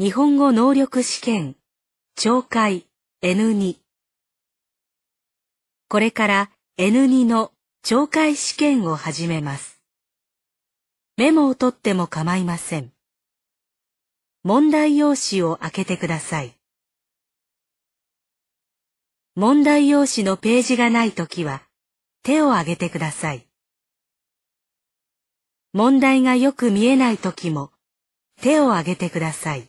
日本語能力試験、懲戒 N2。これから N2 の懲戒試験を始めます。メモを取っても構いません。問題用紙を開けてください。問題用紙のページがないときは、手を挙げてください。問題がよく見えないときも、手を挙げてください。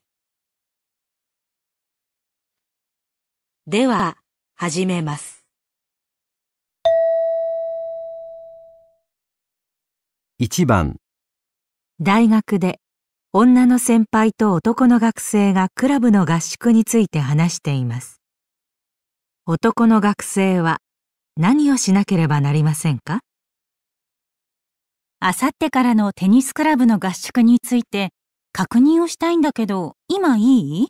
では、始めます。1番大学で女の先輩と男の学生がクラブの合宿について話しています。男の学生は何をしなければなりませんかあさってからのテニスクラブの合宿について確認をしたいんだけど今いい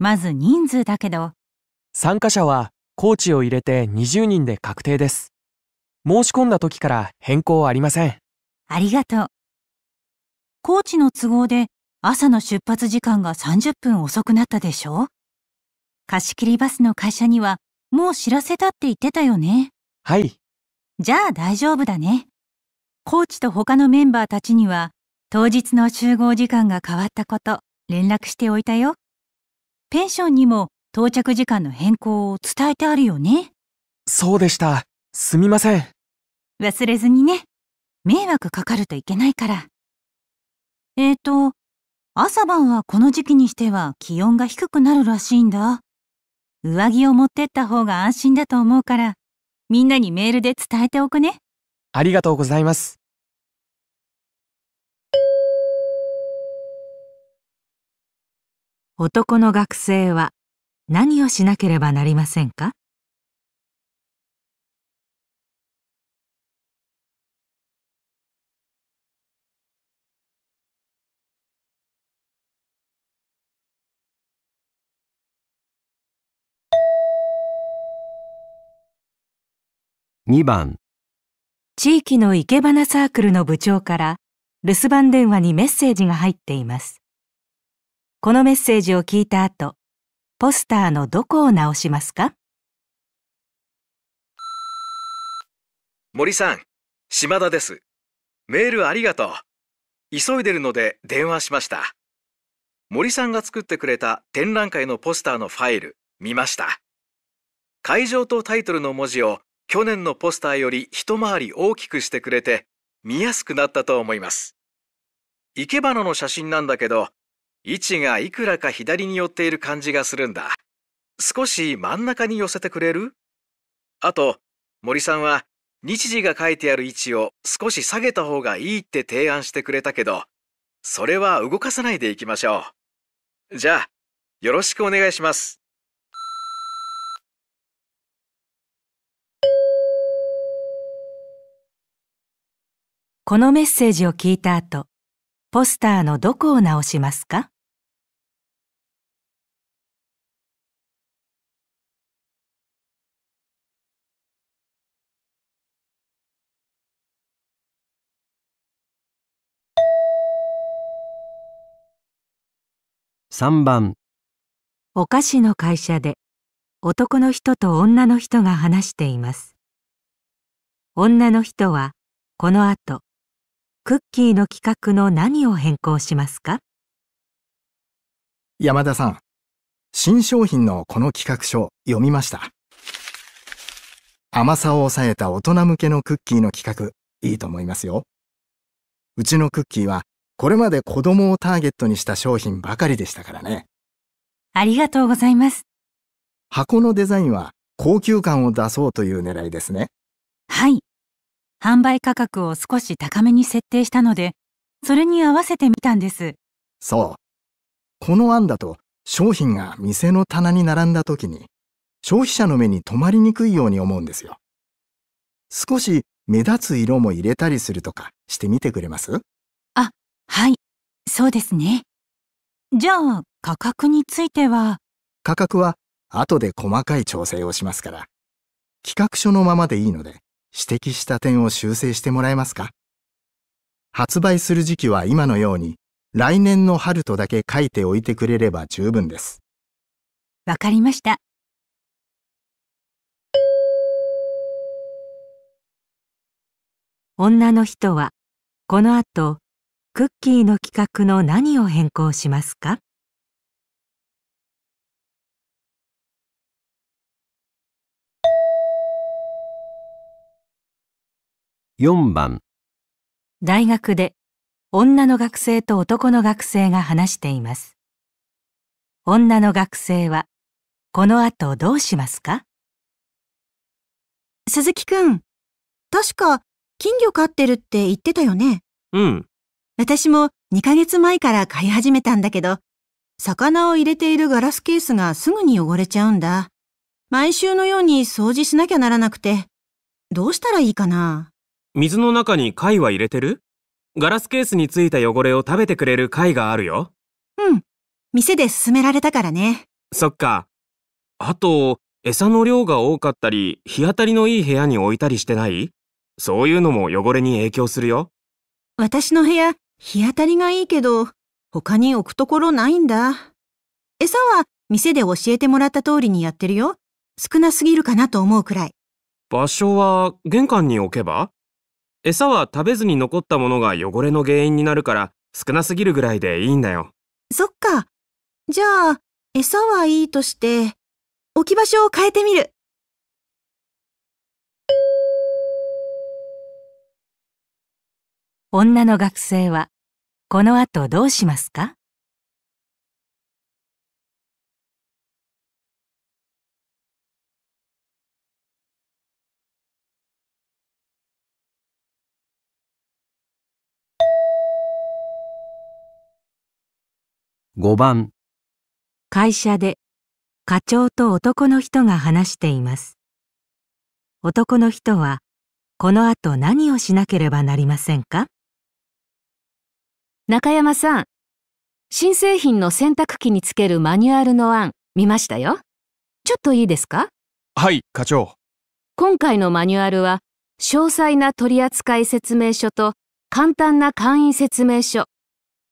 まず人数だけど参加者はコーチを入れて20人で確定です申し込んだ時から変更ありませんありがとうコーチの都合で朝の出発時間が30分遅くなったでしょ貸し切りバスの会社にはもう知らせたって言ってたよねはいじゃあ大丈夫だねコーチと他のメンバーたちには当日の集合時間が変わったこと連絡しておいたよペンションにも到着時間の変更を伝えてあるよね。そうでした。すみません。忘れずにね。迷惑かかるといけないから。えーと、朝晩はこの時期にしては気温が低くなるらしいんだ。上着を持ってった方が安心だと思うから、みんなにメールで伝えておくね。ありがとうございます。男の学生は何をしなければなりませんか2番地域の生け花サークルの部長から留守番電話にメッセージが入っていますこのメッセージを聞いた後ポスターのどこを直しますか森さん、島田です。メールありがとう。急いでるので電話しました。森さんが作ってくれた展覧会のポスターのファイル、見ました。会場とタイトルの文字を去年のポスターより一回り大きくしてくれて見やすくなったと思います。生け花の写真なんだけど、位置がいくらか左に寄っている感じがするんだ。少し真ん中に寄せてくれるあと、森さんは日時が書いてある位置を少し下げた方がいいって提案してくれたけど、それは動かさないでいきましょう。じゃあ、よろしくお願いします。このメッセージを聞いた後、ポスターのどこを直しますか3番お菓子の会社で男の人と女の人が話しています女の人はこの後クッキーの企画の何を変更しますか山田さん新商品のこの企画書読みました甘さを抑えた大人向けのクッキーの企画いいと思いますようちのクッキーはこれまで子供をターゲットにした商品ばかりでしたからね。ありがとうございます。箱のデザインは高級感を出そうという狙いですね。はい。販売価格を少し高めに設定したので、それに合わせてみたんです。そう。この案だと商品が店の棚に並んだ時に消費者の目に留まりにくいように思うんですよ。少し目立つ色も入れたりするとかしてみてくれますはい、そうですね。じゃあ、価格については価格は後で細かい調整をしますから。企画書のままでいいので、指摘した点を修正してもらえますか発売する時期は今のように、来年の春とだけ書いておいてくれれば十分です。わかりました。女の人は、この後、クッキーの企画の何を変更しますか4番大学で女の学生と男の学生が話しています女の学生はこの後どうしますか鈴木くん、確か金魚飼ってるって言ってたよね。うん。私も2ヶ月前から飼い始めたんだけど、魚を入れているガラスケースがすぐに汚れちゃうんだ。毎週のように掃除しなきゃならなくて、どうしたらいいかな水の中に貝は入れてるガラスケースについた汚れを食べてくれる貝があるよ。うん。店で勧められたからね。そっか。あと、餌の量が多かったり、日当たりのいい部屋に置いたりしてないそういうのも汚れに影響するよ。私の部屋、日当たりがいいけど、他に置くところないんだ。餌は店で教えてもらった通りにやってるよ。少なすぎるかなと思うくらい。場所は玄関に置けば餌は食べずに残ったものが汚れの原因になるから少なすぎるぐらいでいいんだよ。そっか。じゃあ、餌はいいとして、置き場所を変えてみる。女の学生はこの後どうしますか5番会社で課長と男の人が話しています男の人はこの後何をしなければなりませんか中山さん、新製品の洗濯機につけるマニュアルの案、見ましたよ。ちょっといいですかはい、課長。今回のマニュアルは、詳細な取扱説明書と簡単な簡易説明書。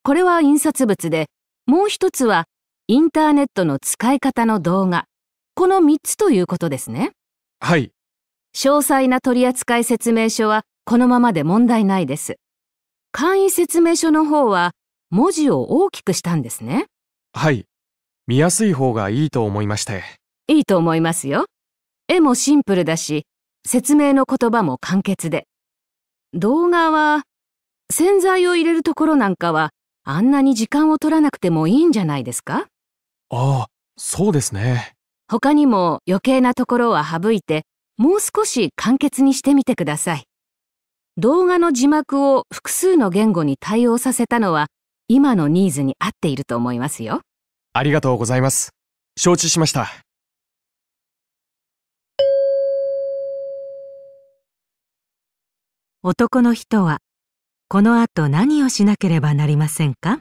これは印刷物で、もう一つはインターネットの使い方の動画。この3つということですね。はい。詳細な取扱説明書はこのままで問題ないです。簡易説明書の方は文字を大きくしたんですね。はい。見やすい方がいいと思いまして。いいと思いますよ。絵もシンプルだし、説明の言葉も簡潔で。動画は、洗剤を入れるところなんかは、あんなに時間を取らなくてもいいんじゃないですかああ、そうですね。他にも余計なところは省いて、もう少し簡潔にしてみてください。動画の字幕を複数の言語に対応させたのは今のニーズに合っていると思いますよありがとうございます承知しました男の人はこの後何をしなければなりませんか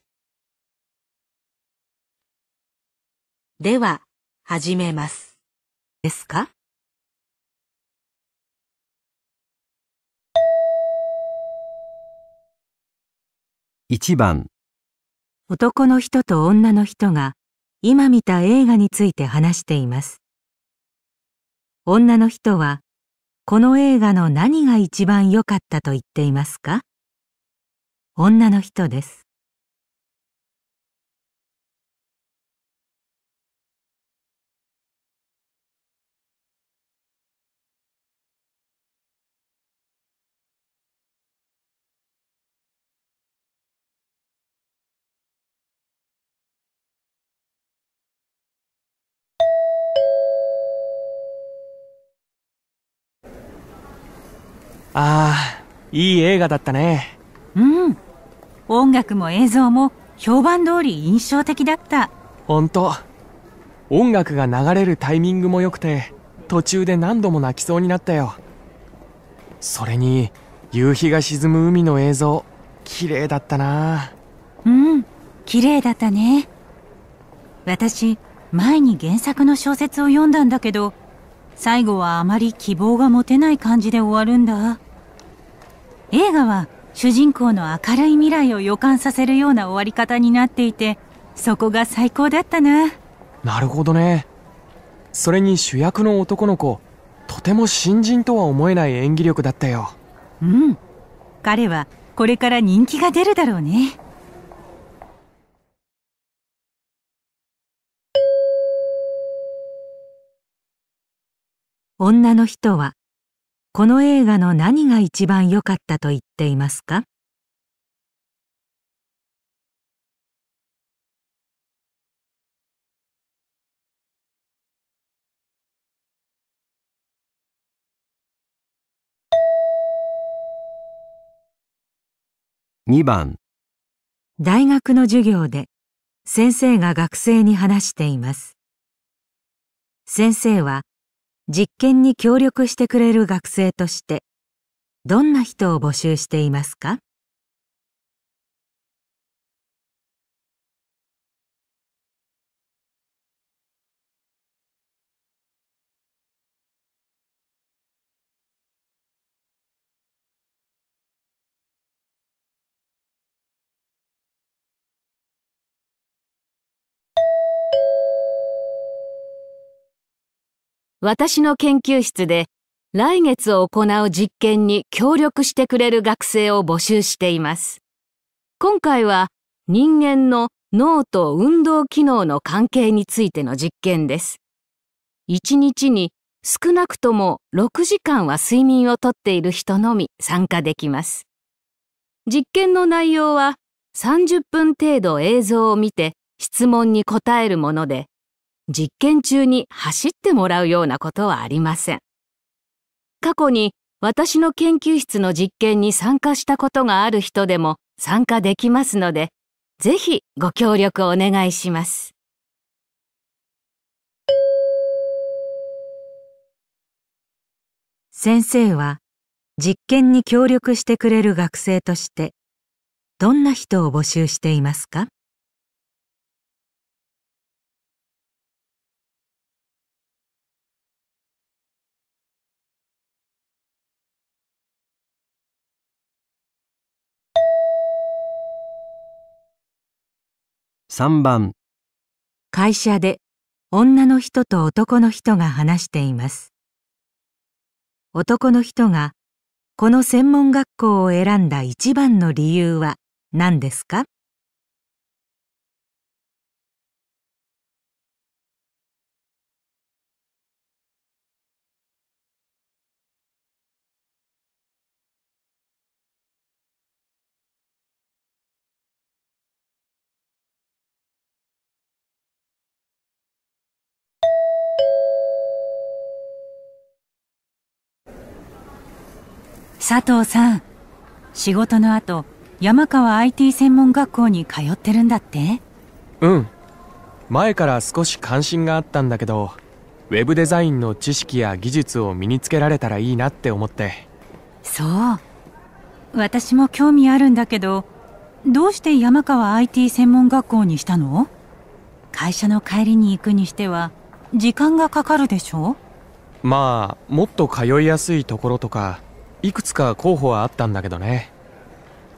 では、始めます。ですか1男の人と女の人が今見た映画について話しています。女の人はこの映画の何が一番良かったと言っていますか女の人です。ああいい映画だったねうん音楽も映像も評判通り印象的だった本当音楽が流れるタイミングも良くて途中で何度も泣きそうになったよそれに夕日が沈む海の映像綺麗だったなうん綺麗だったね私前に原作の小説を読んだんだけど最後はあまり希望が持てない感じで終わるんだ映画は主人公の明るい未来を予感させるような終わり方になっていてそこが最高だったななるほどねそれに主役の男の子とても新人とは思えない演技力だったようん彼はこれから人気が出るだろうね女の人はこの映画の何が一番良かったと言っていますか2番大学の授業で先生が学生に話しています先生は実験に協力してくれる学生としてどんな人を募集していますか私の研究室で来月行う実験に協力してくれる学生を募集しています。今回は人間の脳と運動機能の関係についての実験です。1日に少なくとも6時間は睡眠をとっている人のみ参加できます。実験の内容は30分程度映像を見て質問に答えるもので、実験中に走ってもらうようなことはありません。過去に私の研究室の実験に参加したことがある人でも参加できますので、ぜひご協力お願いします。先生は実験に協力してくれる学生としてどんな人を募集していますか3番会社で女の人と男の人が話しています男の人がこの専門学校を選んだ一番の理由は何ですか佐藤さん仕事の後山川 IT 専門学校に通ってるんだってうん前から少し関心があったんだけどウェブデザインの知識や技術を身につけられたらいいなって思ってそう私も興味あるんだけどどうして山川 IT 専門学校にしたの会社の帰りに行くにしては時間がかかるでしょまあもっと通いやすいところとかいくつか候補はあったんだけどね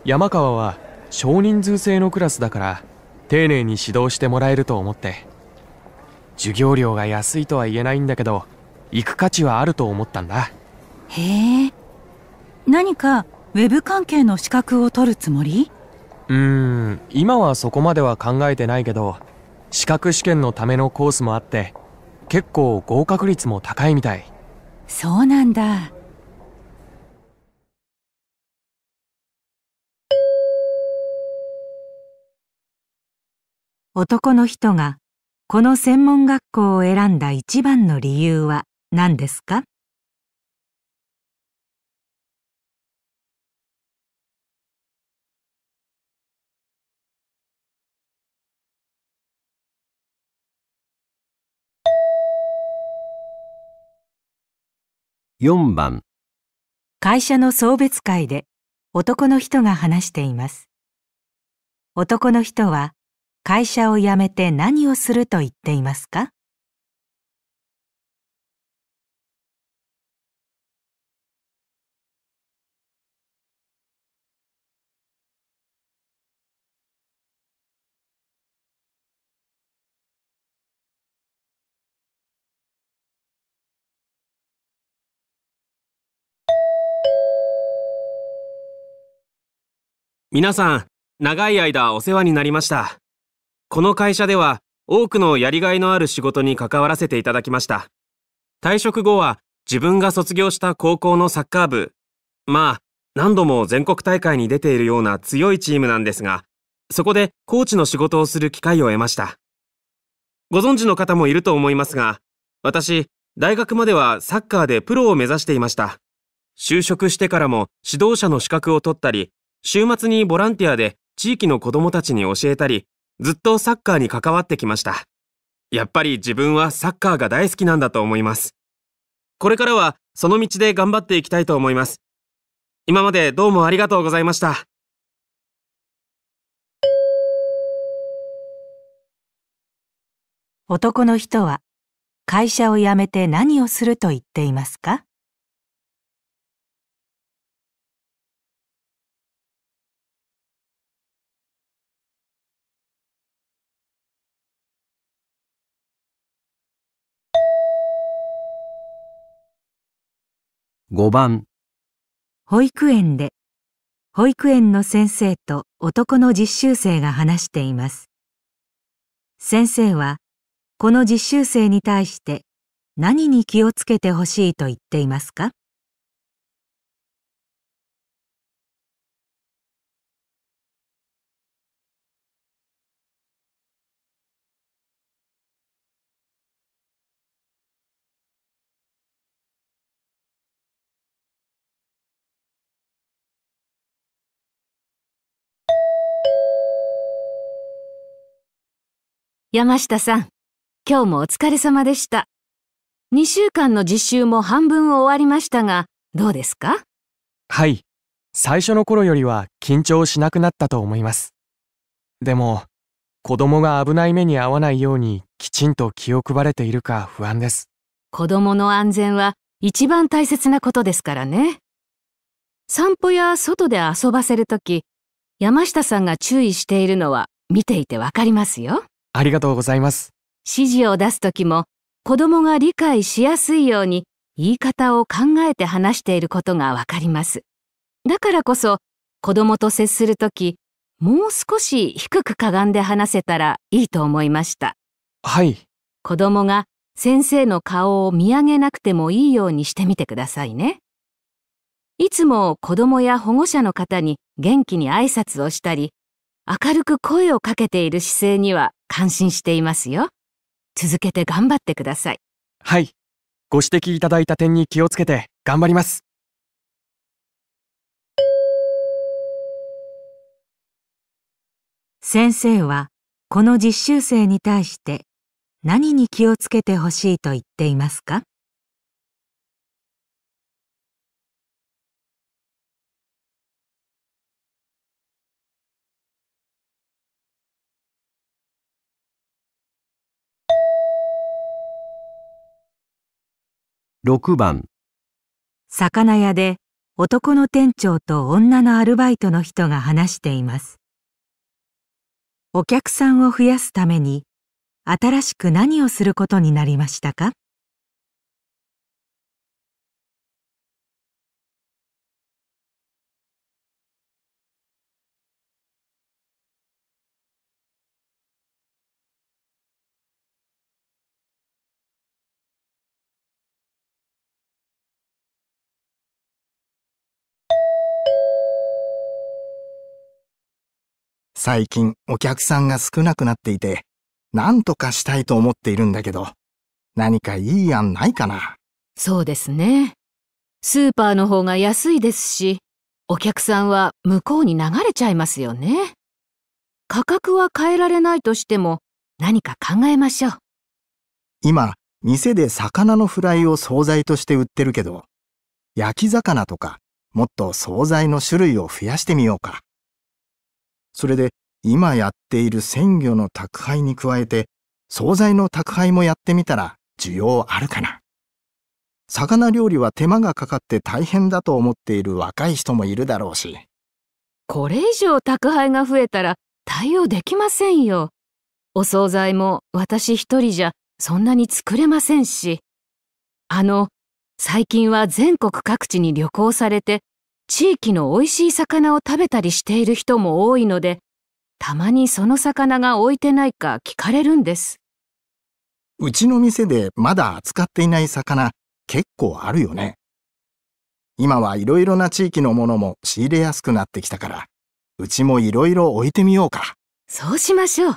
山川は少人数制のクラスだから丁寧に指導してもらえると思って授業料が安いとは言えないんだけど行く価値はあると思ったんだへえ何かウェブ関係の資格を取るつもりうーん今はそこまでは考えてないけど資格試験のためのコースもあって結構合格率も高いみたいそうなんだ男の人がこの専門学校を選んだ一番の理由は何ですか4番会社の送別会で男の人が話しています男の人は会社を辞めて何をすると言っていますか皆さん、長い間お世話になりました。この会社では多くのやりがいのある仕事に関わらせていただきました。退職後は自分が卒業した高校のサッカー部。まあ、何度も全国大会に出ているような強いチームなんですが、そこでコーチの仕事をする機会を得ました。ご存知の方もいると思いますが、私、大学まではサッカーでプロを目指していました。就職してからも指導者の資格を取ったり、週末にボランティアで地域の子供たちに教えたり、ずっとサッカーに関わってきました。やっぱり自分はサッカーが大好きなんだと思います。これからはその道で頑張っていきたいと思います。今までどうもありがとうございました。男の人は会社を辞めて何をすると言っていますか5番保育園で保育園の先生と男の実習生が話しています先生はこの実習生に対して何に気をつけてほしいと言っていますか山下さん、今日もお疲れ様でした。2週間の実習も半分終わりましたが、どうですかはい。最初の頃よりは緊張しなくなったと思います。でも、子供が危ない目に遭わないようにきちんと気を配れているか不安です。子供の安全は一番大切なことですからね。散歩や外で遊ばせるとき、山下さんが注意しているのは見ていてわかりますよ。ありがとうございます。指示を出すときも、子供が理解しやすいように言い方を考えて話していることがわかります。だからこそ、子供と接するとき、もう少し低くかがんで話せたらいいと思いました。はい。子供が先生の顔を見上げなくてもいいようにしてみてくださいね。いつも子供や保護者の方に元気に挨拶をしたり、明るく声をかけている姿勢には感心していますよ。続けて頑張ってください。はい。ご指摘いただいた点に気をつけて頑張ります。先生はこの実習生に対して何に気をつけてほしいと言っていますか6番魚屋で男の店長と女のアルバイトの人が話していますお客さんを増やすために新しく何をすることになりましたか最近お客さんが少なくなっていて、何とかしたいと思っているんだけど、何かいい案ないかな。そうですね。スーパーの方が安いですし、お客さんは向こうに流れちゃいますよね。価格は変えられないとしても何か考えましょう。今、店で魚のフライを惣菜として売ってるけど、焼き魚とかもっと惣菜の種類を増やしてみようか。それで今やっている鮮魚の宅配に加えて、惣菜の宅配もやってみたら需要あるかな。魚料理は手間がかかって大変だと思っている若い人もいるだろうし。これ以上宅配が増えたら対応できませんよ。お惣菜も私一人じゃそんなに作れませんし。あの、最近は全国各地に旅行されて地域の美味しい魚を食べたりしている人も多いので、たまにその魚が置いてないか聞かれるんです。うちの店でまだ扱っていない魚結構あるよね。今はいろいろな地域のものも仕入れやすくなってきたから、うちもいろいろ置いてみようか。そうしましょう。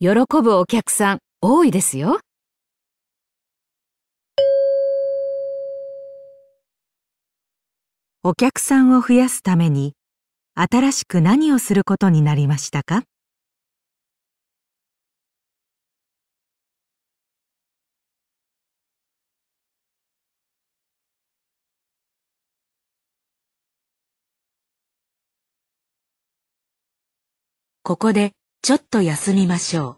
喜ぶお客さん多いですよ。お客さんを増やすために新しく何をすることになりましたかここでちょっと休みましょう。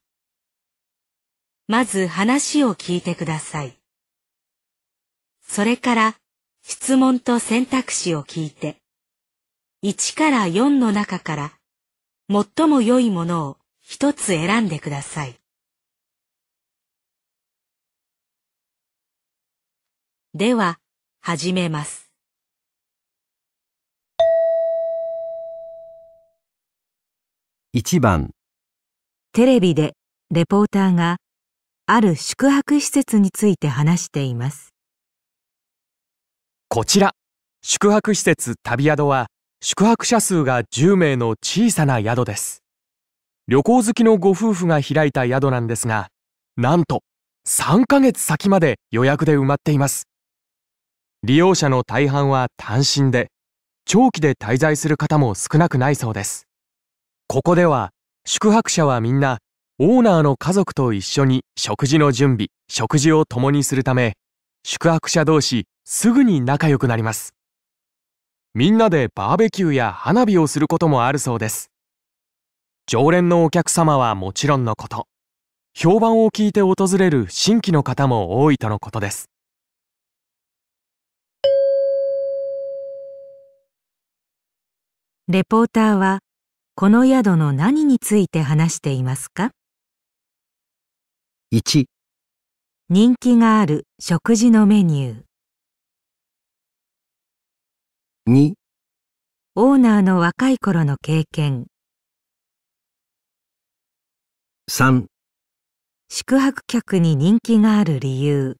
まず話を聞いてください。それから質問と選択肢を聞いて、1から4の中から最も良いものを一つ選んでください。では、始めます。1番テレビでレポーターがある宿泊施設について話していますこちら宿泊施設旅宿は宿泊者数が10名の小さな宿です旅行好きのご夫婦が開いた宿なんですがなんと3ヶ月先まで予約で埋まっています利用者の大半は単身で長期で滞在する方も少なくないそうですここでは宿泊者はみんなオーナーの家族と一緒に食事の準備食事を共にするため宿泊者同士すぐに仲良くなりますみんなでバーベキューや花火をすることもあるそうです常連のお客様はもちろんのこと評判を聞いて訪れる新規の方も多いとのことですレポーターはこの宿の何について話していますか1人気がある食事のメニュー2オーナーの若い頃の経験3宿泊客に人気がある理由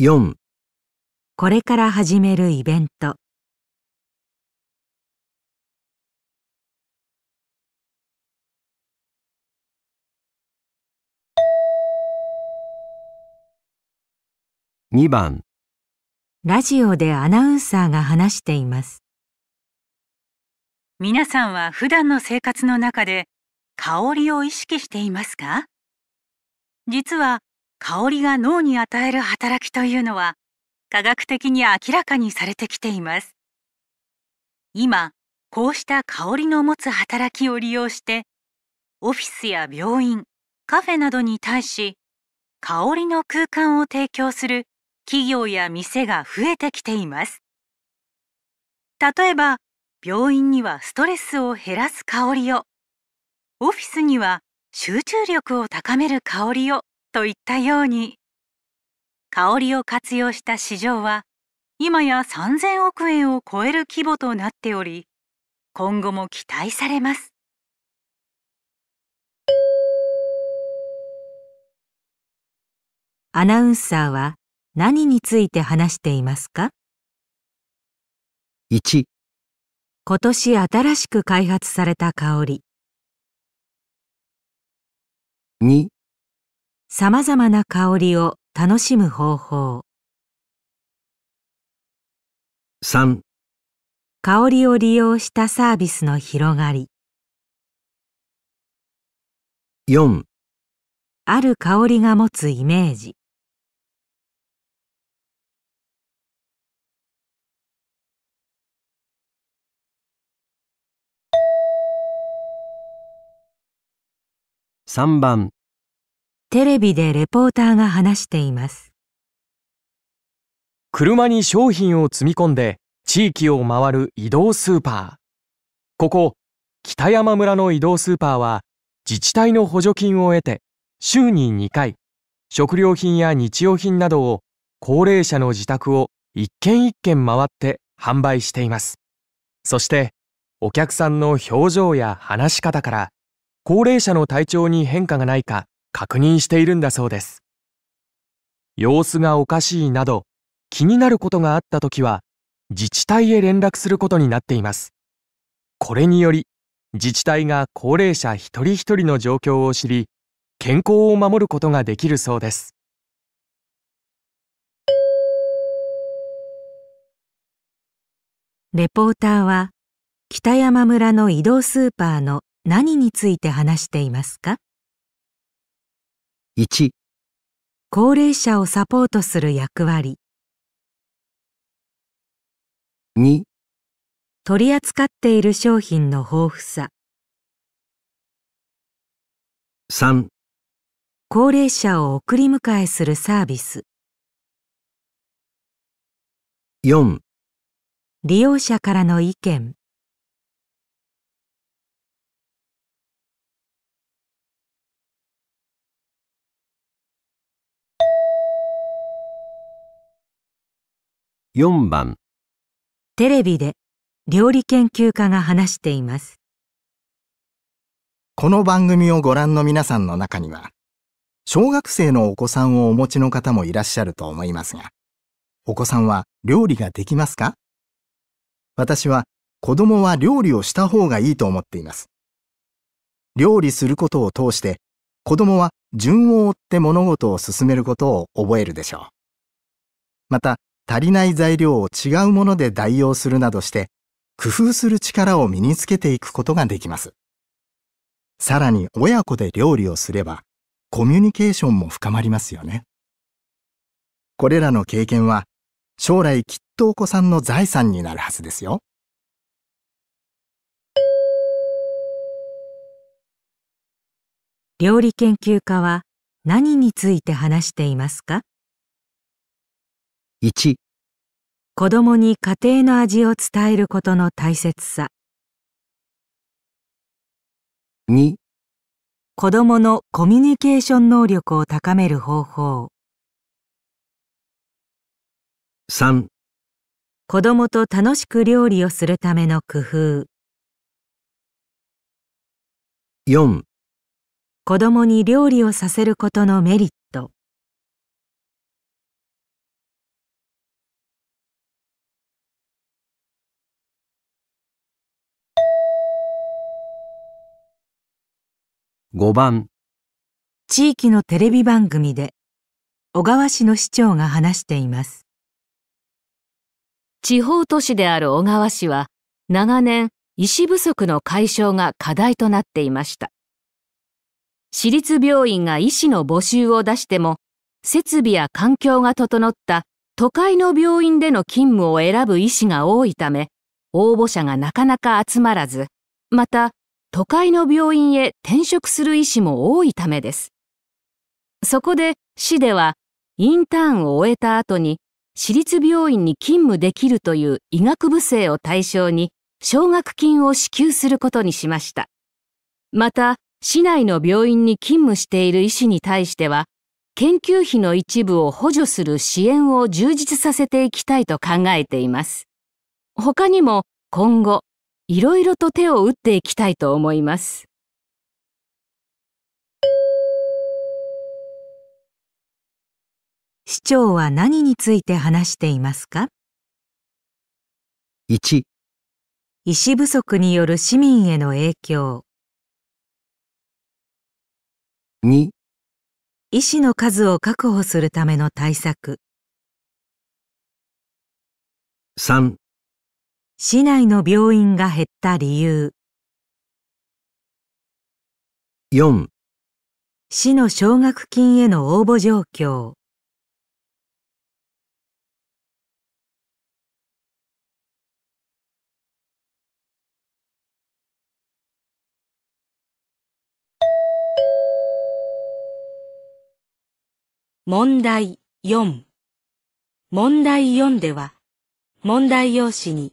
4これから始めるイベント2番ラジオでアナウンサーが話しています皆さんは普段の生活の中で香りを意識していますか実は香りが脳に与える働きというのは科学的に明らかにされてきています今こうした香りの持つ働きを利用してオフィスや病院カフェなどに対し香りの空間を提供する企業や店が増えてきています例えば病院にはストレスを減らす香りをオフィスには集中力を高める香りをといったように香りを活用した市場は今や3000億円を超える規模となっており今後も期待されますアナウンサーは何について話していますか ?1 今年新しく開発された香り2さまざまな香りを楽しむ方法3香りを利用したサービスの広がり4ある香りが持つイメージ3番テレビでレポーターが話しています車に商品を積み込んで地域を回る移動スーパーここ北山村の移動スーパーは自治体の補助金を得て週に2回食料品や日用品などを高齢者の自宅を一軒一軒回って販売していますそしてお客さんの表情や話し方から高齢者の体調に変化がないか確認しているんだそうです様子がおかしいなど気になることがあった時は自治体へ連絡することになっていますこれにより自治体が高齢者一人一人の状況を知り健康を守ることができるそうですレポーターは北山村の移動スーパーの何について話していますか 1, 高齢者をサポートする役割2取り扱っている商品の豊富さ3高齢者を送り迎えするサービス4利用者からの意見4番テレビで料理研究家が話していますこの番組をご覧の皆さんの中には小学生のお子さんをお持ちの方もいらっしゃると思いますがお子さんは料理ができますか私は子供は料理をした方がいいと思っています料理することを通して子供は順を追って物事を進めることを覚えるでしょうまた足りない材料を違うもので代用するなどして工夫する力を身につけていくことができます。さらに親子で料理をすればコミュニケーションも深まりますよね。これらの経験は将来きっとお子さんの財産になるはずですよ。料理研究家は何について話していますか1子供に家庭の味を伝えることの大切さ2子供のコミュニケーション能力を高める方法3子供と楽しく料理をするための工夫4子供に料理をさせることのメリット5番地域のテレビ番組で小川市の市長が話しています地方都市である小川市は長年医師不足の解消が課題となっていました私立病院が医師の募集を出しても設備や環境が整った都会の病院での勤務を選ぶ医師が多いため応募者がなかなか集まらずまた都会の病院へ転職する医師も多いためです。そこで市ではインターンを終えた後に私立病院に勤務できるという医学部生を対象に奨学金を支給することにしました。また、市内の病院に勤務している医師に対しては、研究費の一部を補助する支援を充実させていきたいと考えています。他にも今後、いろいろと手を打っていきたいと思います。市長は何について話していますか ?1 医師不足による市民への影響2医師の数を確保するための対策3市内の病院が減った理由4市の奨学金への応募状況問題4問題4では問題用紙に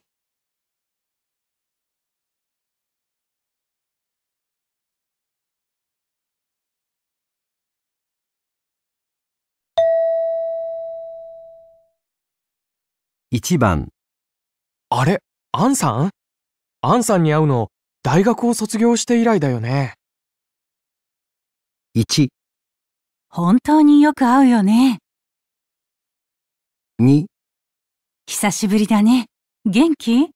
1番あれアンさんアンさんに会うの大学を卒業して以来だよね。1本当によく会うよね。2久しぶりだね。元気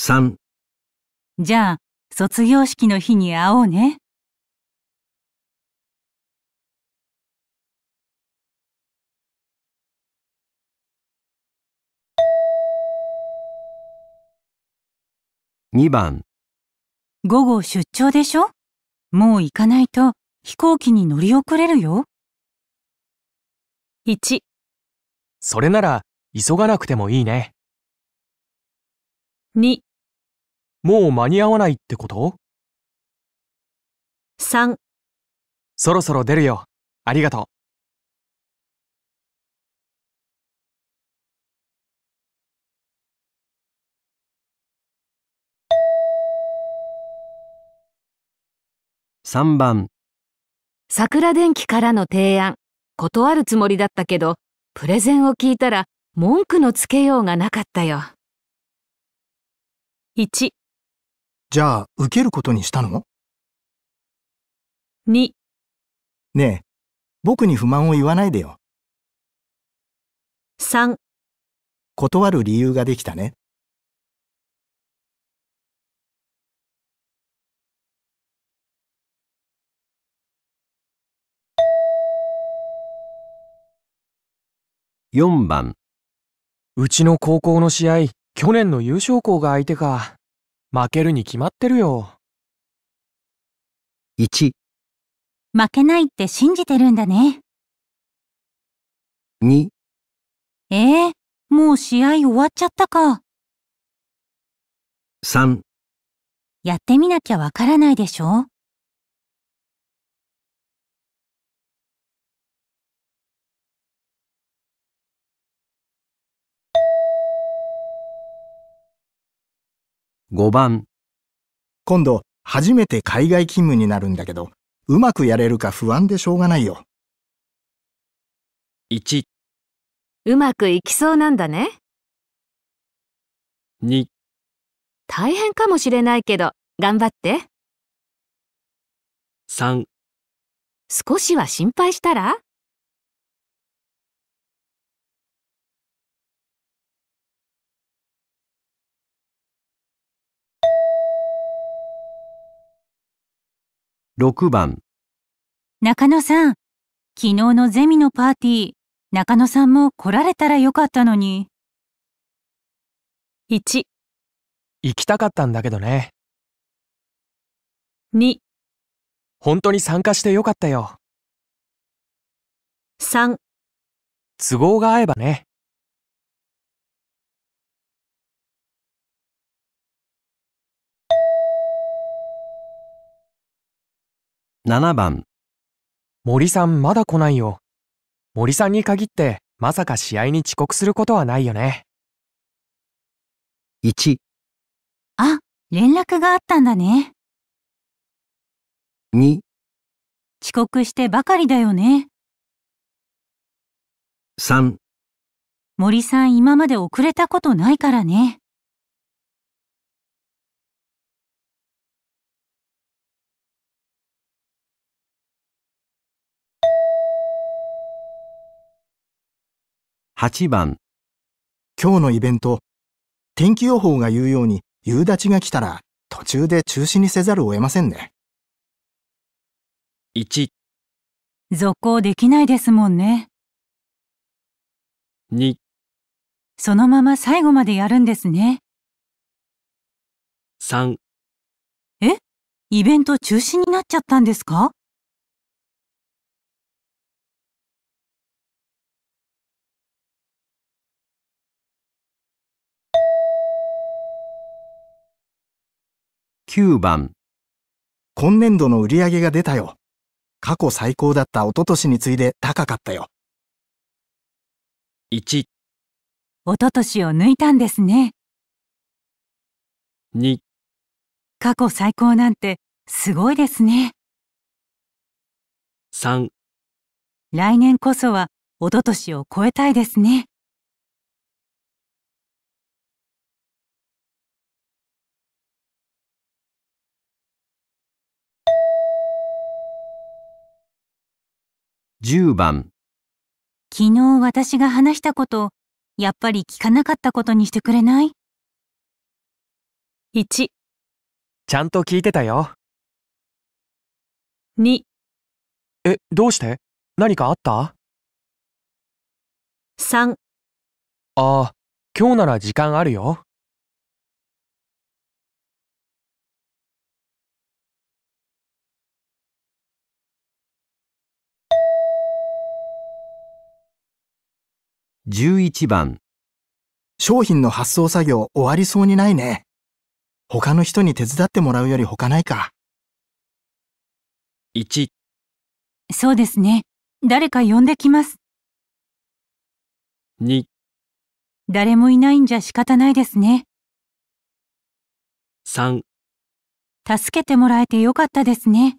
?3 じゃあ卒業式の日に会おうね。2番午後出張でしょもう行かないと飛行機に乗り遅れるよ。1それなら急がなくてもいいね。2もう間に合わないってこと3そろそろ出るよ。ありがとう。3番桜電機からの提案断るつもりだったけどプレゼンを聞いたら文句のつけようがなかったよ1じゃあ受けることにしたの2ねえ僕に不満を言わないでよ3断る理由ができたね4番うちの高校の試合去年の優勝校が相手か負けるに決まってるよ1負けないって信じてるんだね2えー、もう試合終わっちゃったか3やってみなきゃわからないでしょ5番今度初めて海外勤務になるんだけどうまくやれるか不安でしょうがないよ1うまくいきそうなんだね2大変かもしれないけど頑張って3少しは心配したら6番中野さん、昨日のゼミのパーティー、中野さんも来られたらよかったのに。1、行きたかったんだけどね。2、本当に参加してよかったよ。3、都合が合えばね。7番森さんまだ来ないよ。森さんに限ってまさか試合に遅刻することはないよね。1あ、連絡があったんだね。2遅刻してばかりだよね。3森さん今まで遅れたことないからね。8番今日のイベント天気予報が言うように夕立が来たら途中で中止にせざるを得ませんね1続行できないですもんね2そのまま最後までやるんですね3えイベント中止になっちゃったんですか9番今年度の売り上げが出たよ。過去最高だった一昨年に次いで高かったよ。1、一昨年を抜いたんですね。2、過去最高なんてすごいですね。3、来年こそは一昨年を超えたいですね。10番昨日私が話したことやっぱり聞かなかったことにしてくれない ?1 ちゃんと聞いてたよ2えどうして何かあった3ああ今日なら時間あるよ。11番商品の発送作業終わりそうにないね。他の人に手伝ってもらうより他ないか。1そうですね。誰か呼んできます。2誰もいないんじゃ仕方ないですね。3助けてもらえてよかったですね。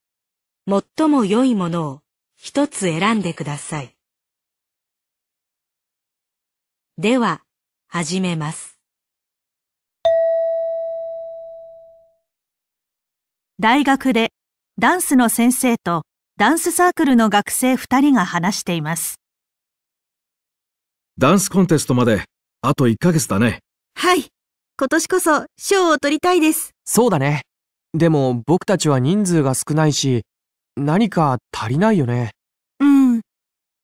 最も良いものを一つ選んでください。では、始めます。大学でダンスの先生とダンスサークルの学生二人が話しています。ダンスコンテストまであと1ヶ月だね。はい。今年こそ賞を取りたいです。そうだね。でも僕たちは人数が少ないし、何か足りないよね。うん。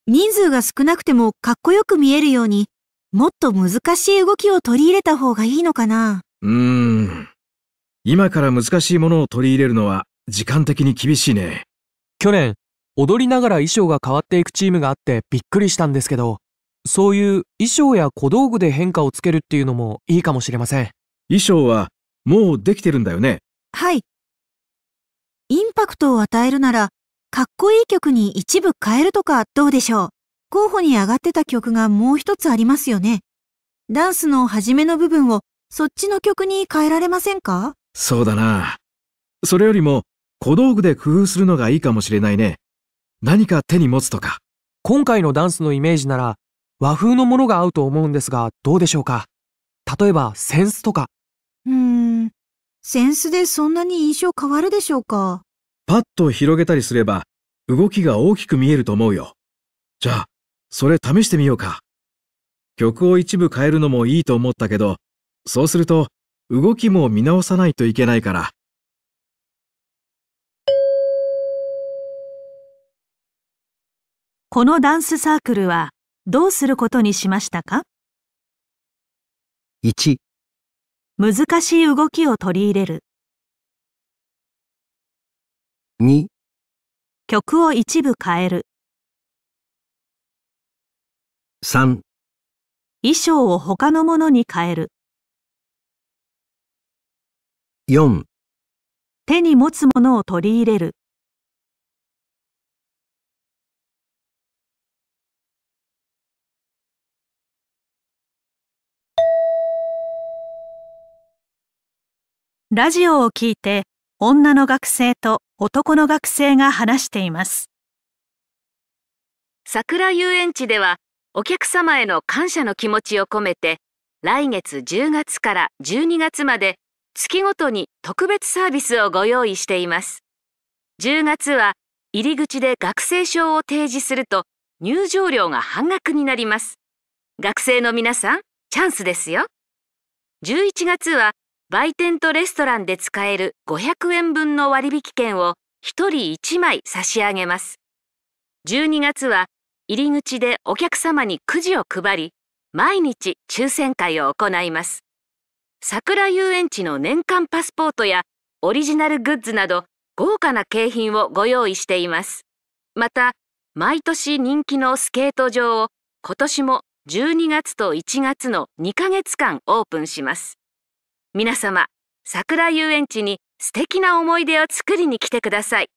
人数が少なくてもかっこよく見えるように、もっと難しい動きを取り入れた方がいいのかな。うーん。今から難しいものを取り入れるのは時間的に厳しいね。去年、踊りながら衣装が変わっていくチームがあってびっくりしたんですけど、そういう衣装や小道具で変化をつけるっていうのもいいかもしれません。衣装はもうできてるんだよね。はい。インパクトを与えるなら、かっこいい曲に一部変えるとかどうでしょう。候補に上がってた曲がもう一つありますよね。ダンスの初めの部分をそっちの曲に変えられませんかそうだな。それよりも小道具で工夫するのがいいかもしれないね。何か手に持つとか。今回のダンスのイメージなら和風のものが合うと思うんですがどうでしょうか例えば扇子とか。うーん、センスでそんなに印象変わるでしょうかパッと広げたりすれば、動きが大きく見えると思うよ。じゃあ、それ試してみようか。曲を一部変えるのもいいと思ったけど、そうすると、動きも見直さないといけないから。このダンスサークルはどうすることにしましたか1難しい動きを取り入れる2曲を一部変える3衣装を他のものに変える4手に持つものを取り入れるラジオを聞いて女の学生と男の学生が話しています桜遊園地ではお客様への感謝の気持ちを込めて来月10月から12月まで月ごとに特別サービスをご用意しています10月は入り口で学生証を提示すると入場料が半額になります学生の皆さんチャンスですよ11月は売店とレストランで使える500円分の割引券を1人1枚差し上げます。12月は入り口でお客様にくじを配り、毎日抽選会を行います。桜遊園地の年間パスポートやオリジナルグッズなど豪華な景品をご用意しています。また、毎年人気のスケート場を今年も12月と1月の2ヶ月間オープンします。皆様、桜遊園地に素敵な思い出を作りに来てください。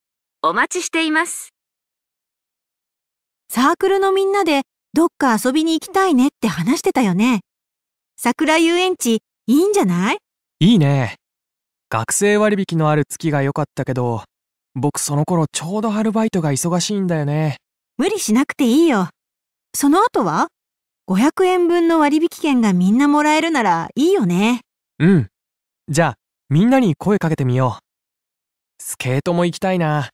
お待ちしています。サークルのみんなでどっか遊びに行きたいねって話してたよね。桜遊園地いいんじゃないいいね。学生割引のある月が良かったけど、僕その頃ちょうどアルバイトが忙しいんだよね。無理しなくていいよ。その後は ?500 円分の割引券がみんなもらえるならいいよね。うんじゃあみんなに声かけてみようスケートも行きたいな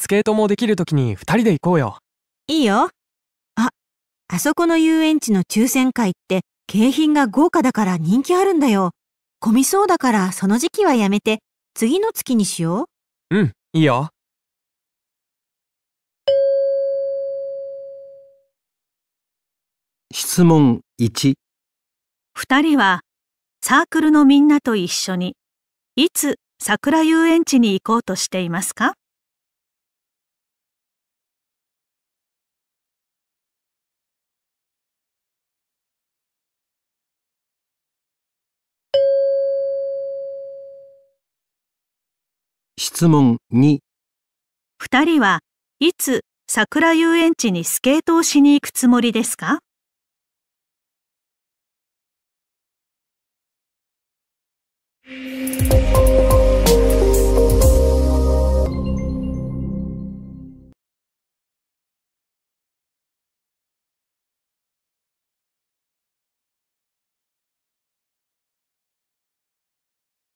スケートもできる時に2人で行こうよいいよああそこの遊園地の抽選会って景品が豪華だから人気あるんだよ混みそうだからその時期はやめて次の月にしよううんいいよ質問1二人はサークルのみんなと一緒にいつ桜遊園地に行こうとしていますか質問二。二人はいつ桜遊園地にスケートをしに行くつもりですか Thank you.